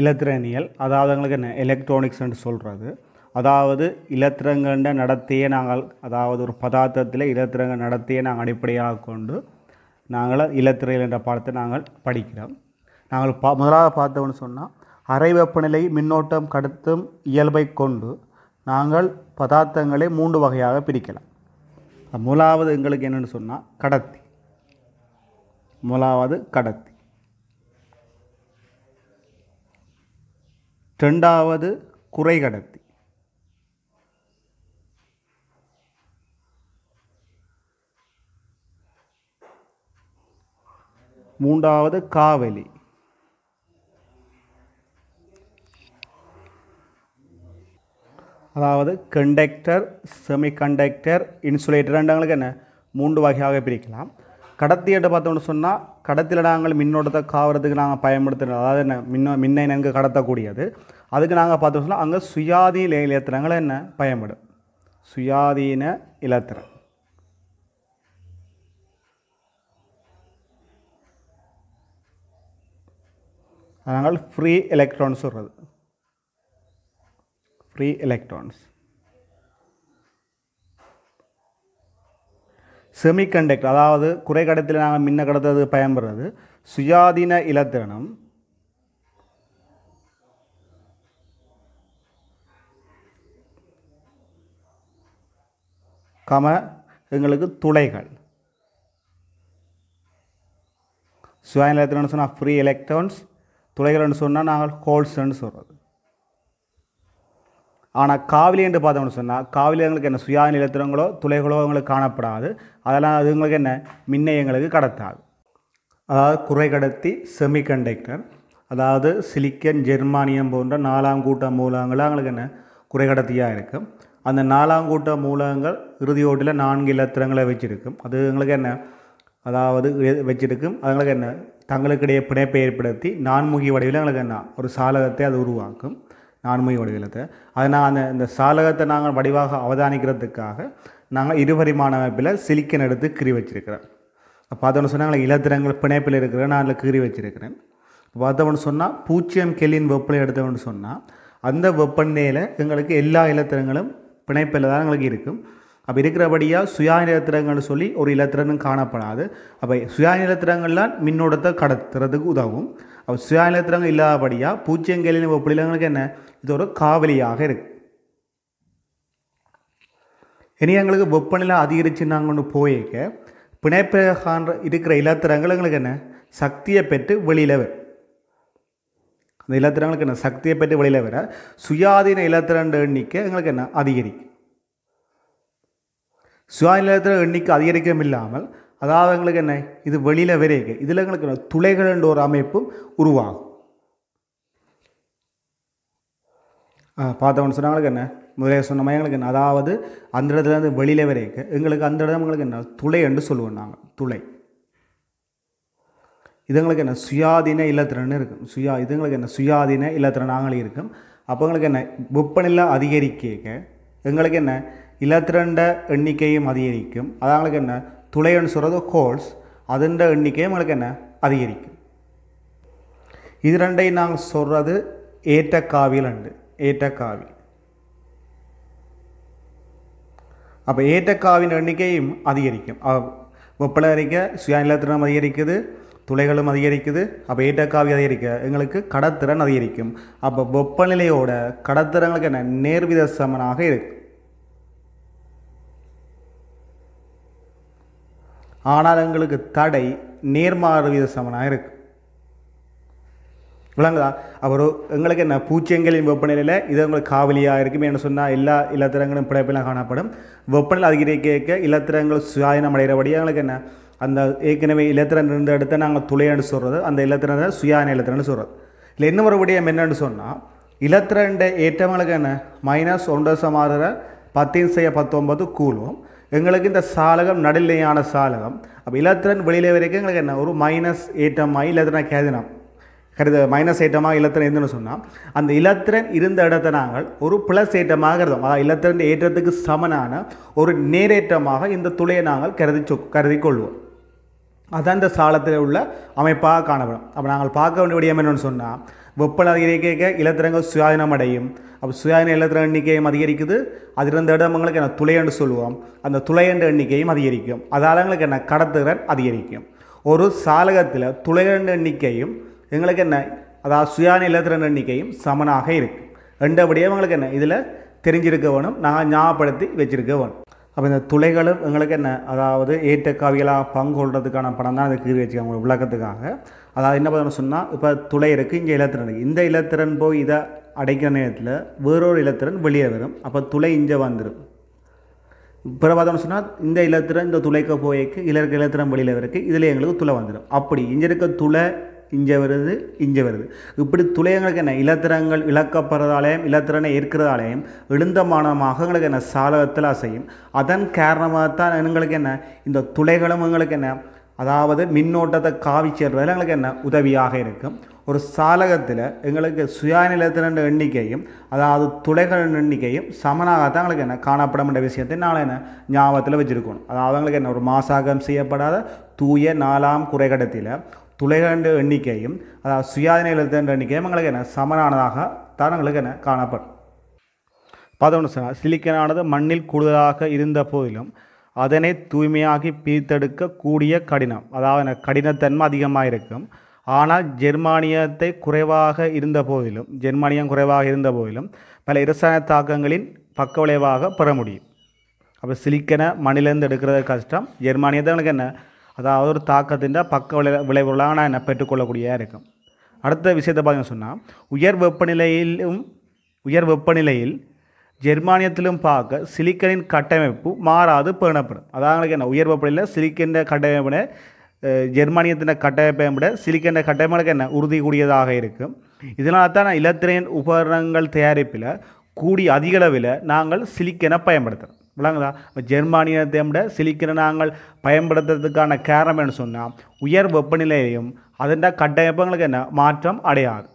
இலத்திரனியல் அதாவது எங்களுக்கு என்ன எலக்ட்ரானிக்ஸ்ன்னு சொல்கிறது அதாவது இலத்திரங்கண்ட நடத்தையே நாங்கள் அதாவது ஒரு பதார்த்தத்தில் இலத்திரங்க நடத்தையே நாங்கள் அடிப்படையாக கொண்டு நாங்கள் இலத்திரையல் என்ற பாடத்தை நாங்கள் படிக்கிறோம் நாங்கள் பா முதலாக பார்த்தோம்னு சொன்னால் அரை வெப்பநிலை மின்னோட்டம் கடத்தும் இயல்பை கொண்டு நாங்கள் பதார்த்தங்களை மூன்று வகையாக பிரிக்கலாம் முதலாவது எங்களுக்கு என்னென்னு சொன்னால் கடத்தி முதலாவது கடத்தி ரெண்டாவது குறை கடத்தி மூன்றாவது காவலி அதாவது கண்டக்டர் செமிகண்டக்டர் இன்சுலேட்டர் ரெண்டவங்களுக்கு என்ன மூன்று வகையாக பிரிக்கலாம் கடத்தியிட்ட பார்த்தோம்னு சொன்னால் கடத்தியில் நாங்கள் மின்னோட்டத்தை காவறதுக்கு நாங்கள் பயன்படுத்துகிறோம் அதாவது என்ன மின்னோ மின்னை நன்கு கடத்தக்கூடியது அதுக்கு நாங்கள் பார்த்தோம் சொன்னால் அங்கே சுயாதீன இலத்திரங்களை என்ன பயன்படும் சுயாதீன இலத்திரம் அதனால் ஃப்ரீ எலக்ட்ரான்ஸ் சொல்கிறது ஃப்ரீ எலக்ட்ரான்ஸ் செமிகண்டக்டர் அதாவது குறை கடத்தில் நாங்கள் மின்ன கடத்தது பயன்படுறது சுயாதீன இலத்திறனும் கம எங்களுக்கு துளைகள் சுயாதீன இலத்திரன்னு சொன்னால் ஃப்ரீ எலக்ட்ரான்ஸ் துளைகள்னு சொன்னால் நாங்கள் ஹோல்ஸ்ன்னு சொல்கிறது ஆனால் காவிலி என்று பார்த்தோம்னு சொன்னால் காவிலியங்களுக்கு என்ன சுயா நிலத்திரங்களோ துளைகளோ அவங்களுக்கு காணப்படாது அதெல்லாம் அதுங்களுக்கு என்ன மின்னயங்களுக்கு கடத்தாது அதாவது குறை கடத்தி செமிகண்டக்டர் அதாவது சிலிக்கன் ஜெர்மானியம் போன்ற நாலாம் கூட்ட மூலங்கள் அவங்களுக்கு என்ன குறை கடத்தியாக இருக்கும் அந்த நாலாம் கூட்ட மூலகங்கள் இறுதி ஓட்டில் நான்கு இலத்திரங்களை வச்சுருக்கும் அது எங்களுக்கு என்ன அதாவது வச்சுருக்கும் அதுங்களுக்கு என்ன தங்களுக்கிடையே பிணைப்பை ஏற்படுத்தி நான்முகி வடிவில் எங்களுக்கு என்ன ஒரு சாலகத்தை அது உருவாக்கும் நான்மை வடிவத்தை அது நான் அந்த இந்த சாலகத்தை நாங்கள் வடிவாக அவதானிக்கிறதுக்காக நாங்கள் இருபரிமாண அமைப்பில் சிலிக்கன் எடுத்து கீறி வச்சிருக்கிறோம் ஒன்று சொன்னால் இலத்திரங்கள் பிணைப்பில் இருக்கிற நான் அதில் கீறி வச்சிருக்கிறேன் ஒன்று சொன்னால் பூச்சியம் கெல்லின் வெப்பில் எடுத்தவன் சொன்னால் அந்த வெப்பநிலையில் எங்களுக்கு எல்லா இலத்திரங்களும் பிணைப்பில் தான் எங்களுக்கு இருக்கும் அப்போ இருக்கிறபடியாக சுயாநிலத்திரங்கள்னு சொல்லி ஒரு இலத்திரனும் காணப்படாது அப்போ சுயாநிலத்திரங்கள்லாம் மின்னோட்டத்தை கடத்துறதுக்கு உதவும் அப்போ சுயாநிலத்திரங்கள் இல்லாதபடியாக பூச்சியங்களின் பிள்ளைங்களுக்கு என்ன இது ஒரு காவலியாக இருக்குது இனி எங்களுக்கு வெப்பநிலை அதிகரிச்சு நாங்கள் கொண்டு போயிக்க பிணைப்பிரகான்ற இருக்கிற இலத்திரங்கள் எங்களுக்கு என்ன சக்தியை பெற்று வெளியில் வரும் அந்த இலத்திரங்களுக்கு என்ன சக்தியை பெற்று வெளியில் வர சுயாதீன இலத்திரன்ற எண்ணிக்கை எங்களுக்கு என்ன அதிகரிக்கும் சுயா நிலையத்தில் எண்ணிக்கை அதிகரிக்கவும் இல்லாமல் அதாவது எங்களுக்கு என்ன இது வெளியில் விரைக இதில் எங்களுக்கு துளைகள் என்ற ஒரு அமைப்பும் உருவாகும் பார்த்தவொன்னு சொன்னாங்களுக்கு என்ன முதலே சொன்ன மாதிரி எங்களுக்கு என்ன அதாவது அந்த இடத்துலேருந்து வெளியில் விரைக்க எங்களுக்கு அந்த இடம் எங்களுக்கு என்ன துளை என்று சொல்லுவோம் நாங்கள் துளை இதுங்களுக்கு என்ன சுயாதீன இல்லத்திறன் இருக்கும் சுயா இதுங்களுக்கு என்ன சுயாதீன இல்லத்திறனாக இருக்கும் அப்போ எங்களுக்கு என்ன வெப்பநிலை அதிகரிக்க எங்களுக்கு என்ன இலத்திரண்ட எண்ணிக்கையும் அதிகரிக்கும் அதாங்களுக்கு என்ன துளையன் சுரத ஹோல்ஸ் அதுண்ட எண்ணிக்கையும் உங்களுக்கு என்ன அதிகரிக்கும் இது ரெண்டையும் நாங்கள் சொல்கிறது ஏற்றக்காவியில் அண்டு ஏற்றக்காவி அப்போ ஏற்றக்காவின் எண்ணிக்கையும் அதிகரிக்கும் வெப்பில அதிகரிக்க சுயநிலத்திறனும் அதிகரிக்குது துளைகளும் அதிகரிக்குது அப்போ ஏற்றக்காவி அதிகரிக்க எங்களுக்கு கடத்திறன் அதிகரிக்கும் அப்போ வெப்பநிலையோட கடத்திறங்களுக்கு என்ன நேர்வித சமனாக இருக்குது ஆனால் எங்களுக்கு தடை நேர்மாறு வித சமனாக இருக்கு விளங்குதா அப்புறம் எங்களுக்கு என்ன பூச்சியங்களின் வெப்பநிலையில் இது உங்களுக்கு காவலியாக இருக்குமே என்ன சொன்னால் எல்லா இலத்திரங்களும் பிழைப்பெல்லாம் காணப்படும் வெப்பநிலை கேட்க இலத்திரங்கள் சுயாதீனம் அடைகிறபடியாக எங்களுக்கு என்ன அந்த ஏற்கனவே இலத்திரன் இருந்த இடத்த நாங்கள் துளையாண்டு சொல்கிறது அந்த இலத்திரனை சுயாதீன இலத்திரன்னு சொல்கிறது இல்லை என்ன மறுபடியும் என்னென்னு சொன்னால் இலத்திரண்ட ஏற்றவங்களுக்கு என்ன மைனஸ் ஒன்றரை சமாறுகிற பத்தின் செய்ய பத்தொன்பது கூலும் எங்களுக்கு இந்த சாலகம் நடுநிலையான சாலகம் அப்போ இலத்திரன் வெளியில் வரைக்கும் எங்களுக்கு என்ன ஒரு மைனஸ் ஏட்டமாக இலத்திரன் கேதினம் கருத மைனஸ் ஏட்டமாக இலத்திரன் இருந்துன்னு சொன்னால் அந்த இலத்திரன் இருந்த இடத்த நாங்கள் ஒரு பிளஸ் ஏட்டமாக கருதும் அதாவது இலத்திரன் ஏற்றத்துக்கு சமனான ஒரு நேரேற்றமாக இந்த துளையை நாங்கள் கருதி கருதி கொள்வோம் அதுதான் இந்த சாலத்தில் உள்ள அமைப்பாக காணப்படும் அப்போ நாங்கள் பார்க்க வேண்டிய விடயம் என்னென்னு சொன்னால் வெப்பம் அதிகரிக்க இலத்திரங்கள் சுயாதீனம் அடையும் அப்போ சுயாதீன இலத்திரன் எண்ணிக்கையும் அதிகரிக்குது அது இருந்த இடங்களுக்கு என்ன துளையண்டு சொல்லுவோம் அந்த துளையண்டு எண்ணிக்கையும் அதிகரிக்கும் அதால் எங்களுக்கு என்ன கடத்துகிறன் அதிகரிக்கும் ஒரு சாலகத்தில் துளையண்டு எண்ணிக்கையும் எங்களுக்கு என்ன அதாவது சுயாதீன இலத்திரன் எண்ணிக்கையும் சமனாக இருக்கும் ரெண்டபடியாக எங்களுக்கு என்ன இதில் தெரிஞ்சிருக்க வேணும் நான் ஞாபகப்படுத்தி வச்சுருக்க வேணும் அப்போ இந்த துளைகளும் எங்களுக்கு என்ன அதாவது ஏற்றக்காவிகளாக பங்கு கொள்றதுக்கான படம் தான் அதுக்கு வச்சுக்காங்க வச்சுக்கோங்க விளக்கத்துக்காக அதாவது என்ன பண்ணணும் சொன்னால் இப்போ துளை இருக்குது இங்கே இலத்திரன் இந்த இலத்திரன் போய் இதை அடைக்கிற நேரத்தில் வேறொரு இலத்திரன் வெளியே வரும் அப்போ துளை இங்கே வந்துடும் பிற பார்த்தோம்னு சொன்னால் இந்த இலத்திரன் இந்த துளைக்கு போய்க்கு இலக்க இலத்திரம் வெளியில் இருக்குது இதில் எங்களுக்கு துளை வந்துடும் அப்படி இங்கே இருக்க துளை இங்கே வருது இங்கே வருது இப்படி துளையங்களுக்கு என்ன இலத்திரங்கள் இழக்கப்படுறதாலேயும் இலத்திரனை ஏற்கிறதாலேயும் எழுந்தமானமாக எங்களுக்கு என்ன சாலகத்தில் அசையும் அதன் காரணமாக தான் எங்களுக்கு என்ன இந்த துளைகளும் எங்களுக்கு என்ன அதாவது மின்னோட்டத்தை காவி சேர்றதில் எங்களுக்கு என்ன உதவியாக இருக்கும் ஒரு சாலகத்தில் எங்களுக்கு சுயநிலத்தின எண்ணிக்கையும் அதாவது துளைகளின் எண்ணிக்கையும் சமனாகத்தான் எங்களுக்கு என்ன காணப்படும் என்ற விஷயத்தை நாளை என்ன ஞாபகத்தில் வச்சுருக்கணும் அதாவது எங்களுக்கு என்ன ஒரு மாசாகம் செய்யப்படாத தூய நாலாம் குறைகடத்தில் துளைகளின் எண்ணிக்கையும் அதாவது சுயாதீன எழுத்துன்ற எண்ணிக்கையும் எங்களுக்கு என்ன சமனானதாக தான் எங்களுக்கு என்ன காணப்படும் பதினொன்று சிலிக்கனானது மண்ணில் கூடுதலாக இருந்த போதிலும் அதனை தூய்மையாகி பிரித்தெடுக்க கூடிய கடினம் அதாவது கடினத்தன்மை அதிகமாக இருக்கும் ஆனால் ஜெர்மானியத்தை குறைவாக இருந்த போதிலும் ஜெர்மானியம் குறைவாக இருந்த போதிலும் பல இரசாயன தாக்கங்களின் பக்க விளைவாக பெற முடியும் அப்போ சிலிக்கனை மண்ணிலேருந்து எடுக்கிறது கஷ்டம் ஜெர்மானியத்தை எனக்கு என்ன அதாவது ஒரு தாக்கத்தின் பக்க விளை விளைவுகளாக நான் பெற்றுக்கொள்ளக்கூடியதாக இருக்கும் அடுத்த விஷயத்தை பார்த்தீங்கன்னு சொன்னால் உயர் வெப்பநிலையிலும் உயர் வெப்பநிலையில் ஜெர்மானியத்திலும் பார்க்க சிலிக்கனின் கட்டமைப்பு மாறாது பேணப்படும் அதாவது என்ன உயர் வெப்பநிலையில் சிலிக்கன் கட்டமைப்பின ஜெர்மானியத்தின் கட்டமைப்பை விட சிலிக்கன் கட்டமைப்புக்கு என்ன உறுதி கூடியதாக இருக்கும் இதனால் தான் இலத்திரையின் உபகரணங்கள் தயாரிப்பில் கூடி அதிகளவில் நாங்கள் சிலிக்கனை பயன்படுத்துகிறோம் விளங்குதா இப்போ ஜெர்மானியத்தை விட சிலிக்கிற நாங்கள் பயன்படுத்துறதுக்கான காரணம் சொன்னால் உயர் வெப்பநிலையையும் അതിൻ്റെ കട്ടയപ്പങ്ങൾക്ക് என்ன மாற்றம் அடையாது